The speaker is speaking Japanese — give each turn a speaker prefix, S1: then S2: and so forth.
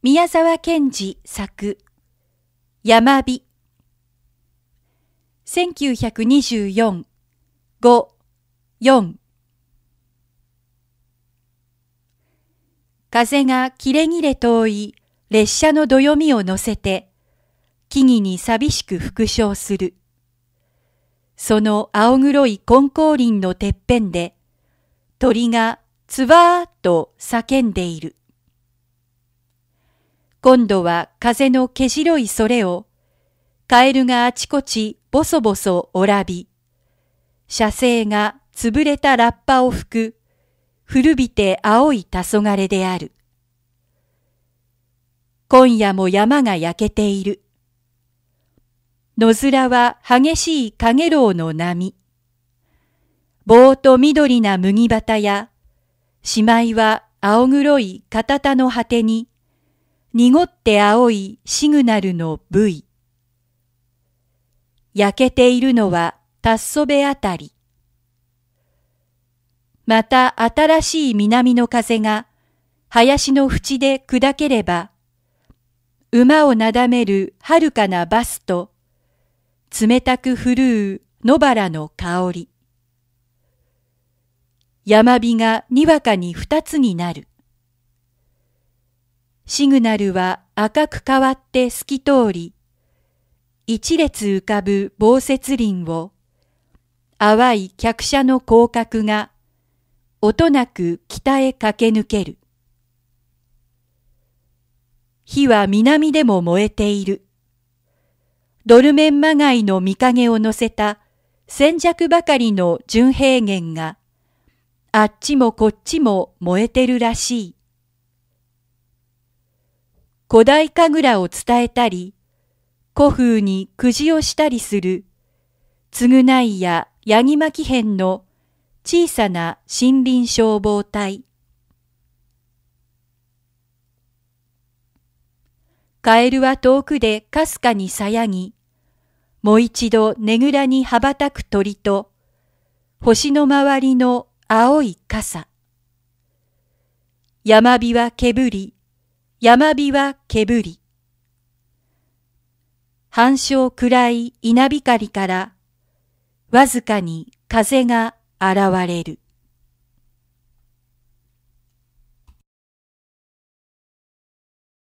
S1: 宮沢賢治作山火1924 5 4風が切れ切れ遠い列車のどよみを乗せて木々に寂しく復唱するその青黒い金光林のてっぺんで鳥がつわーっと叫んでいる今度は風の毛白いそれを、カエルがあちこちぼそぼそおらび、射精が潰れたラッパを吹く、古びて青い黄昏である。今夜も山が焼けている。野面は激しい影楼の波。棒と緑な麦畑や、しまいは青黒い片田の果てに、濁って青いシグナルの部位。焼けているのはタッソベあたり。また新しい南の風が林の淵で砕ければ、馬をなだめる遥かなバスと、冷たくるう野原の香り。山火がにわかに二つになる。シグナルは赤く変わって透き通り、一列浮かぶ防雪林を、淡い客車の広角が、音なく北へ駆け抜ける。火は南でも燃えている。ドルメンまがいの見影を乗せた戦弱ばかりの純平原が、あっちもこっちも燃えてるらしい。古代神楽を伝えたり、古風にくじをしたりする、償いや八木巻編の小さな森林消防隊。カエルは遠くでかすかにさやぎ、もう一度ねぐらに羽ばたく鳥と、星の周りの青い傘。山火はけぶり、山火は煙。半生暗い稲光から、わずかに風が現れる。